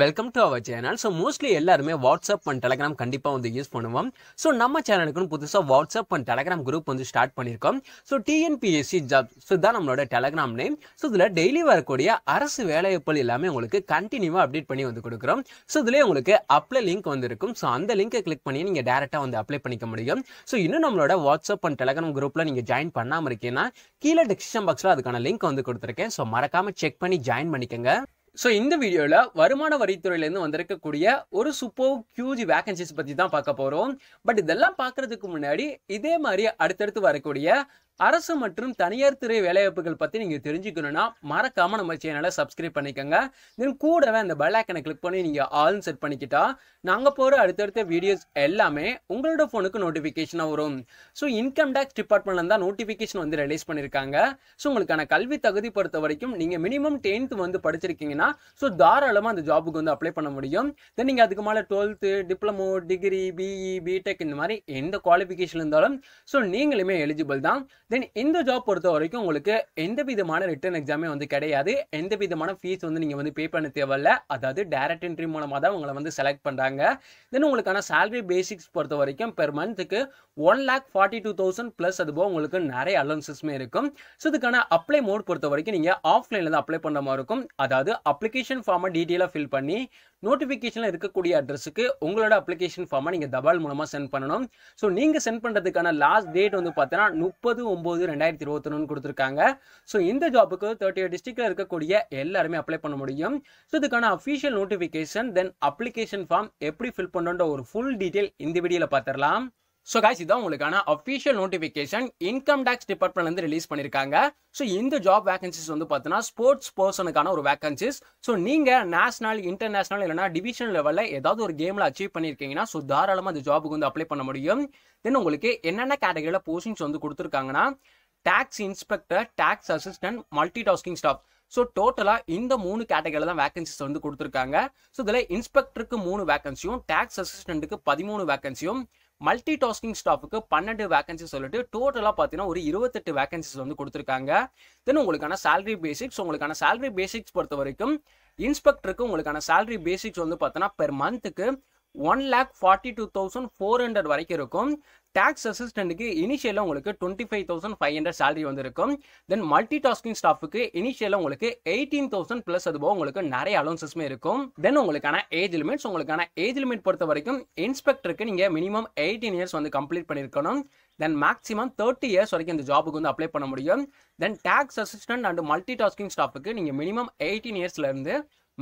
welcome to our channel so mostly எல்லாருமே WhatsApp and Telegram கண்டிப்பாக வந்து யூஸ் பண்ணுவோம் ஸோ நம்ம சேனலுக்குன்னு புதுசாக வாட்ஸ்அப் அண்ட் டெலகிராம் குரூப் வந்து ஸ்டார்ட் பண்ணியிருக்கோம் ஸோ டிஎன்பிஎஸ்சி ஜாப் ஸோ தான் நம்மளோட டெலகிராம் நேம் ஸோ இதில் டெய்லி வரக்கூடிய அரசு வேலைவாய்ப்புகள் எல்லாமே உங்களுக்கு கண்டினியூவாக அப்டேட் பண்ணி வந்து கொடுக்குறோம் ஸோ இதில் உங்களுக்கு அப்ளை லிங்க் வந்து இருக்கும் ஸோ அந்த லிங்கை கிளிக் பண்ணி நீங்கள் டேரெக்டாக வந்து அப்ளை பண்ணிக்க முடியும் ஸோ இன்னும் நம்மளோட வாட்ஸ்அப் அண்ட் டெலகிராம் குரூப்பில் நீங்கள் ஜாயின் பண்ணாமல் இருக்கீங்கன்னா கீழே டிஸ்கிரிப்ஷன் பாக்ஸில் அதுக்கான லிங்க் வந்து கொடுத்துருக்கேன் ஸோ மறக்காமல் செக் பண்ணி ஜாயின் பண்ணிக்கோங்க ஸோ இந்த வீடியோவில் வருமான வரித்துறையிலேருந்து வந்திருக்கக்கூடிய ஒரு சூப்பர் ஹியூஜ் வேகன்சிஸ் பற்றி தான் பார்க்க போகிறோம் பட் இதெல்லாம் பார்க்குறதுக்கு முன்னாடி இதே மாதிரி அடுத்தடுத்து வரக்கூடிய அரசு மற்றும் தனியார் துறை வேலைவாய்ப்புகள் பற்றி நீங்கள் தெரிஞ்சுக்கணும்னா மறக்காமல் நம்ம சேனலை சப்ஸ்கிரைப் பண்ணிக்கோங்க தென் கூடவே அந்த பெல்லைக்கனை கிளிக் பண்ணி நீங்கள் ஆல் செட் பண்ணிக்கிட்டா நாங்கள் போகிற அடுத்தடுத்த வீடியோஸ் எல்லாமே உங்களோட ஃபோனுக்கு நோட்டிஃபிகேஷனாக வரும் ஸோ இன்கம் டேக்ஸ் டிபார்ட்மெண்ட்ல தான் நோட்டிஃபிகேஷன் வந்து ரிலீஸ் பண்ணியிருக்காங்க ஸோ உங்களுக்கான கல்வி தகுதி பொறுத்த வரைக்கும் நீங்கள் மினிமம் டென்த் வந்து படிச்சிருக்கீங்கன்னா ஸோ தாராளமாக அந்த ஜாபுக்கு வந்து அப்ளை பண்ண முடியும் தென் நீங்கள் அதுக்கு மேலே twelfth diploma degree BE BTech இந்த மாதிரி எந்த குவாலிஃபிகேஷன் இருந்தாலும் ஸோ நீங்களுமே எலிஜிபிள் தான் தென் இந்த ஜாப் பொறுத்த வரைக்கும் உங்களுக்கு எந்த விதமான ரிட்டர்ன் எக்ஸாமே வந்து கிடையாது எந்த விதமான ஃபீஸ் வந்து நீங்கள் வந்து பே பண்ண தேவையில்ல அதாவது டேரக்ட் என்ட்ரி மூலமாக தான் உங்களை வந்து செலக்ட் பண்ணுறாங்க தென் உங்களுக்கான சேலரி பேசிக்ஸ் பொறுத்த வரைக்கும் பெர் மந்த்துக்கு one lakh forty two thousand plus போக உங்களுக்கு நிறைய அலவன்சஸ்மே இருக்கும் ஸோ இதுக்கான அப்ளை மோட் பொறுத்த வரைக்கும் நீங்கள் ஆஃப்லைனில் தான் அப்ளை பண்ணுற மாதிரி இருக்கும் அதாவது அப்ளிகேஷன் ஃபார்மை டீட்டெயிலாக ஃபில் பண்ணி நோட்டிஃபிகேஷனில் இருக்கக்கூடிய அட்ரஸுக்கு உங்களோட அப்ளிகேஷன் ஃபார்மை நீங்கள் தபால் மூலமாக சென்ட் பண்ணணும் ஸோ நீங்கள் சென்ட் பண்ணுறதுக்கான லாஸ்ட் டேட் வந்து பார்த்தீங்கன்னா முப்பது ஒம்பது ரெண்டாயிரத்தி இருபத்தொன்னு கொடுத்துருக்காங்க ஸோ இந்த ஜாபுக்கு தேர்ட்டி எயிட் டிஸ்ட்ரிக்டில் இருக்கக்கூடிய எல்லாருமே அப்ளை பண்ண முடியும் ஸோ இதுக்கான official notification then application form எப்படி ஃபில் பண்ணுன்ற ஒரு ஃபுல் டீட்டெயில் இந்த வீடியோவில் பார்த்துடலாம் ஸோ காய்ஸ் இதான் உங்களுக்கான அஃபிஷியல் நோட்டிஃபிகேஷன் இன்கம் டேக்ஸ் டிபார்ட்மெண்ட்லேருந்து ரிலீஸ் பண்ணியிருக்காங்க ஸோ இந்த ஜாப் வேகன்சிஸ் வந்து பார்த்தீங்கன்னா ஸ்போர்ட்ஸ் பர்சனுக்கான ஒரு வேகன்சிஸ் ஸோ நீங்கள் நேஷனல் இன்டர்நேஷனல் இல்லைனா டிவிஷன் லெவலில் ஏதாவது ஒரு கேமில் அச்சீவ் பண்ணியிருக்கீங்கன்னா ஸோ தாராளமாக அந்த ஜாபுக்கு வந்து அப்ளை பண்ண முடியும் தென் உங்களுக்கு என்னென்ன கேட்டகரியில் போஸ்டிங்ஸ் வந்து கொடுத்துருக்காங்கன்னா tax inspector tax assistant multi tasking staff so டோட்டலாக இந்த மூணு கேட்டகரியில் தான் வேகன்சிஸ் வந்து கொடுத்துருக்காங்க ஸோ இதில் இன்ஸ்பெக்டருக்கு மூணு வேகன்சியும் டேக்ஸ் அசிஸ்டண்ட்டுக்கு பதிமூணு வேகன்சியும் மல்டி டாஸ்கிங் ஸ்டாஃபுக்கு பன்னெண்டு வேகன்சி சொல்லிட்டு டோட்டலாக பார்த்தீங்கன்னா ஒரு இருபத்தெட்டு வேகன்சிஸ் வந்து கொடுத்துருக்காங்க தென் உங்களுக்கான சேலரி பேசிக்ஸ் உங்களுக்கான சேலரி பேசிக்ஸ் பொறுத்த வரைக்கும் இன்ஸ்பெக்டருக்கு உங்களுக்கான சேலரி பேசிக்ஸ் வந்து பார்த்தோன்னா பெர் மந்த்துக்கு one lakh forty two thousand four hundred வரைக்கும் இருக்கும் டேக்ஸ் அசிஸ்டண்ட்டுக்கு இனிஷியலாக உங்களுக்கு twenty five thousand five hundred salary வந்திருக்கும் தென் மல்டி டாஸ்கிங் ஸ்டாஃபுக்கு இனிஷியலாக உங்களுக்கு எயிட்டீன் தௌசண்ட் ப்ளஸ் அதுபோக உங்களுக்கு நிறைய அலோன்சஸ்மே இருக்கும் தென் உங்களுக்கான ஏஜ் லிமிட்ஸ் உங்களுக்கான ஏஜ் லிமிட் பொறுத்த வரைக்கும் இன்ஸ்பெக்டருக்கு நீங்கள் மினிமம் எயிட்டீன் இயர்ஸ் வந்து கம்ப்ளீட் பண்ணியிருக்கணும் தென் மேக்ஸிமம் தேர்ட்டி இயர்ஸ் வரைக்கும் இந்த ஜாபுக்கு வந்து அப்ளை பண்ண முடியும் then tax assistant and multi tasking ஸ்டாஃபுக்கு நீங்கள் மினிமம் எயிட்டீன் இயர்ஸ்லேருந்து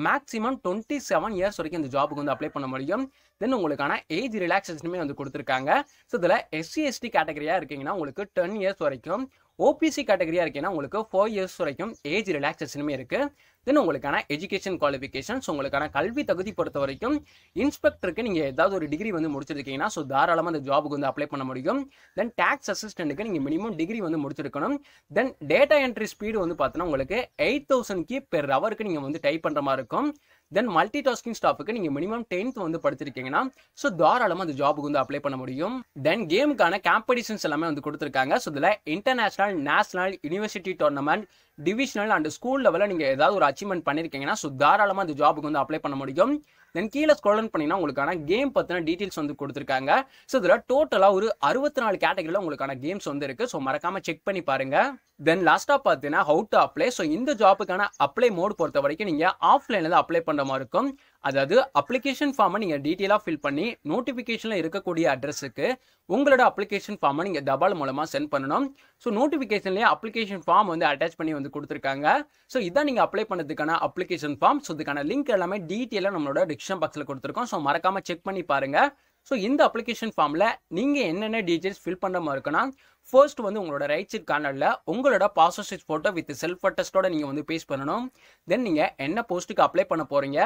மேக்ஸிமம் டுவெண்ட்டி செவன் இயர்ஸ் வரைக்கும் இந்த ஜாபுக்கு வந்து அப்ளை பண்ண முடியும் தென் உங்களுக்கான ஏஜ் ரிலாக்ஸேஷனுமே வந்து கொடுத்துருக்காங்க ஸோ இதில் எஸ்சி எஸ்டி கேட்டகரியாக இருக்கீங்கன்னா உங்களுக்கு டென் இயர்ஸ் வரைக்கும் ஓபிசி கேட்டகரியாக இருக்கீங்கன்னா உங்களுக்கு ஃபோர் இயர்ஸ் வரைக்கும் ஏஜ் ரிலாக்ஸேஷனுமே இருக்குது தென் உங்களுக்கான எஜுகேஷன் குவாலிஃபிகேஷன்ஸ் உங்களுக்கான கல்வி தகுதி பொறுத்த வரைக்கும் இன்ஸ்பெக்டருக்கு நீங்கள் ஏதாவது ஒரு டிகிரி வந்து முடிச்சிருக்கீங்கன்னா ஸோ தாராளமாக அந்த ஜாபுக்கு வந்து அப்ளை பண்ண முடியும் தென் டேக்ஸ் அசிஸ்டண்ட்டுக்கு நீங்கள் மினிமம் டிகிரி வந்து முடிச்சிருக்கணும் தென் டேட்டா என்ட்ரி ஸ்பீடு வந்து பார்த்தோன்னா உங்களுக்கு எயிட் தௌசண்ட் கி பெர் ஹவருக்கு நீங்கள் வந்து டைப் பண்ணுற மாதிரி இருக்கும் தென் மல்டி டாஸ்கிங் ஸ்டாஃபுக்கு நீங்கள் மினிமம் டென்த் வந்து படிச்சிருக்கீங்கன்னா ஸோ தாராளமாக அந்த ஜாபுக்கு வந்து அப்ளை பண்ண முடியும் தென் கேமுக்கான காம்படிஷன்ஸ் எல்லாமே வந்து கொடுத்துருக்காங்க ஸோ இதில் international national university tournament divisional and school லெவலில் நீங்கள் ஏதாவது ஒரு அச்சீவ்மெண்ட் பண்ணியிருக்கீங்கன்னா ஸோ தாராளமாக இந்த ஜாபுக்கு வந்து அப்ளை பண்ண முடியும் தென் கீழே ஸ்க்ரோலன் பண்ணிங்கன்னா உங்களுக்கான கேம் பற்றின டீட்டெயில்ஸ் வந்து கொடுத்துருக்காங்க ஸோ இதில் டோட்டலாக ஒரு அறுபத்தி நாலு கேட்டகரியில் உங்களுக்கான கேம்ஸ் வந்து இருக்குது ஸோ மறக்காமல் செக் பண்ணி பாருங்கள் தென் லாஸ்ட்டாக பார்த்தீங்கன்னா ஹவு டு அப்ளை ஸோ இந்த ஜாப்புக்கான அப்ளை மோட் பொறுத்த வரைக்கும் நீங்கள் ஆஃப்லைனில் அப்ளை பண்ணுற மாதிரி இருக்கும் அதாவது அப்ளிகேஷன் ஃபார்மை நீங்கள் டீட்டெயிலாக ஃபில் பண்ணி நோட்டிஃபிகேஷனில் இருக்கக்கூடிய அட்ரஸுக்கு உங்களோட அப்ளிகேஷன் ஃபார்மை நீங்கள் தபால் மூலமாக சென்ட் பண்ணணும் ஸோ நோட்டிஃபிகேஷன்லேயே அப்ளிகேஷன் ஃபார்ம் வந்து அட்டாச் பண்ணி வந்து கொடுத்துருக்காங்க ஸோ இதான் நீங்கள் அப்ளை பண்ணதுக்கான அப்ளிகேஷன் ஃபார்ம் ஸோ இதுக்கான லிங்க் எல்லாமே டீட்டெயிலாக நம்மளோட டிஸ்கிரிப்ஷன் பாக்ஸில் கொடுத்துருக்கோம் ஸோ மறக்காமல் செக் பண்ணி பாருங்கள் ஸோ இந்த அப்ளிகேஷன் ஃபார்மில் நீங்கள் என்னென்ன டீட்டெயில்ஸ் ஃபில் பண்ணுற மாதிரி இருக்குன்னா ஃபர்ஸ்ட் வந்து உங்களோட ரைட் சைட் கார்னரில் உங்களோட பாஸ்போர்ட் ஃபோட்டோ வித் செல்ஃப் அட்டஸ்டோட நீங்கள் வந்து பேஸ் பண்ணணும் தென் நீங்கள் என்ன போஸ்ட்டுக்கு அப்ளை பண்ண போகிறீங்க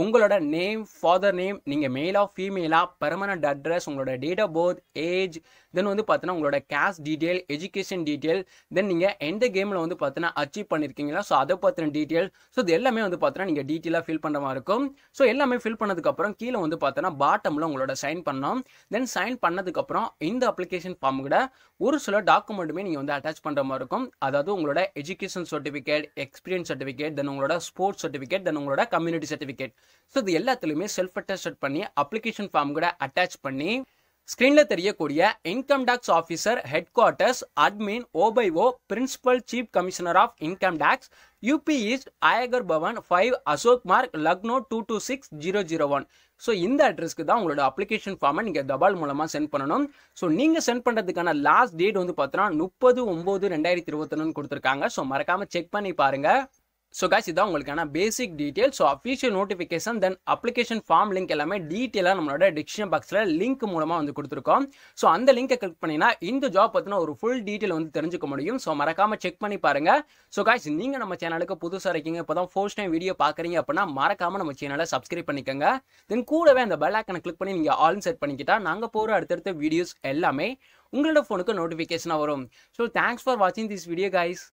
உங்களோட நேம் ஃபாதர் நேம் நீங்கள் மேலாக ஃபீமேலாக பெர்மனண்ட் அட்ரஸ் உங்களோட date of birth age then வந்து பார்த்தீங்கன்னா உங்களோட caste detail education detail then நீங்கள் எந்த கேமில் வந்து பார்த்தீங்கன்னா அச்சீவ் பண்ணியிருக்கீங்களா ஸோ அதை பற்றின டீட்டெயில் ஸோ இது எல்லாமே வந்து பார்த்தீங்கன்னா நீங்கள் டீட்டெயிலாக ஃபில் பண்ணுற மாதிரி இருக்கும் ஸோ எல்லாமே ஃபில் பண்ணதுக்கப்புறம் கீழே வந்து பார்த்தீங்கன்னா பாட்டமில் உங்களோட சைன் பண்ணோம் தென் சைன் பண்ணதுக்கப்புறம் இந்த அப்ளிகேஷன் ஃபார்ம் கூட ஒரு ஆக்சுவலாக டாக்குமெண்ட்டுமே நீங்கள் வந்து அட்டாச் பண்ணுற மாதிரி இருக்கும் அதாவது உங்களோட education certificate experience certificate then உங்களோட ஸ்போர்ட்ஸ் சர்டிஃபிகேட் தென் உங்களோட கம்யூனிட்டி சர்டிஃபிகேட் ஸோ இது எல்லாத்துலேயுமே செல்ஃப் அட்டஸ்ட் பண்ணி அப்ளிகேஷன் ஃபார்ம் கூட அட்டாச் பண்ணி ஸ்க்ரீனில் தெரியக்கூடிய income tax officer headquarters admin ஓபைஓ principal chief commissioner of income tax UP east Aayakar Bhawan five Ashok Marg Lucknow two two six zero zero one so இந்த அட்ரஸ்க்கு தான் உங்களோட அப்ளிகேஷன் ஃபார்மை நீங்கள் தபால் மூலமாக சென்ட் பண்ணணும் ஸோ நீங்கள் சென்ட் பண்ணுறதுக்கான லாஸ்ட் டேட் வந்து பார்த்தோன்னா முப்பது ஒம்பது ரெண்டாயிரத்தி இருபத்தொன்னு கொடுத்துருக்காங்க ஸோ மறக்காமல் செக் பண்ணி பாருங்கள் ஸோ காய்ஸ் இதான் உங்களுக்கான basic detail so official notification then application form link எல்லாமே டீட்டெயிலாக நம்மளோட டிஸ்கிரிப்ஷன் பாக்ஸில் லிங்க் மூலமாக வந்து கொடுத்துருக்கோம் ஸோ அந்த லிங்கை கிளிக் பண்ணினா இந்த ஜாப் பற்றின ஒரு ஃபுல் டீட்டெயில் வந்து தெரிஞ்சுக்க முடியும் ஸோ மறக்காமல் செக் பண்ணி பாருங்கள் ஸோ காய்ஸ் நீங்கள் நம்ம சேனலுக்கு புதுசாக இருக்கீங்க இப்போ தான் ஃபர்ஸ்ட் டைம் வீடியோ பார்க்குறீங்க அப்படின்னா மறக்காமல் நம்ம சேனலை சப்ஸ்கிரைப் பண்ணிக்கோங்க தென் கூடவே அந்த பெல் ஐக்கனை கிளிக் பண்ணி நீங்கள் ஆல் செட் பண்ணிக்கிட்டால் நாங்கள் போகிற அடுத்தடுத்த வீடியோஸ் எல்லாமே உங்களோட ஃபோனுக்கு நோட்டிஃபிகேஷனாக வரும் ஸோ தேங்க்ஸ் ஃபார் வாட்சிங் திஸ் வீடியோ காய்ஸ்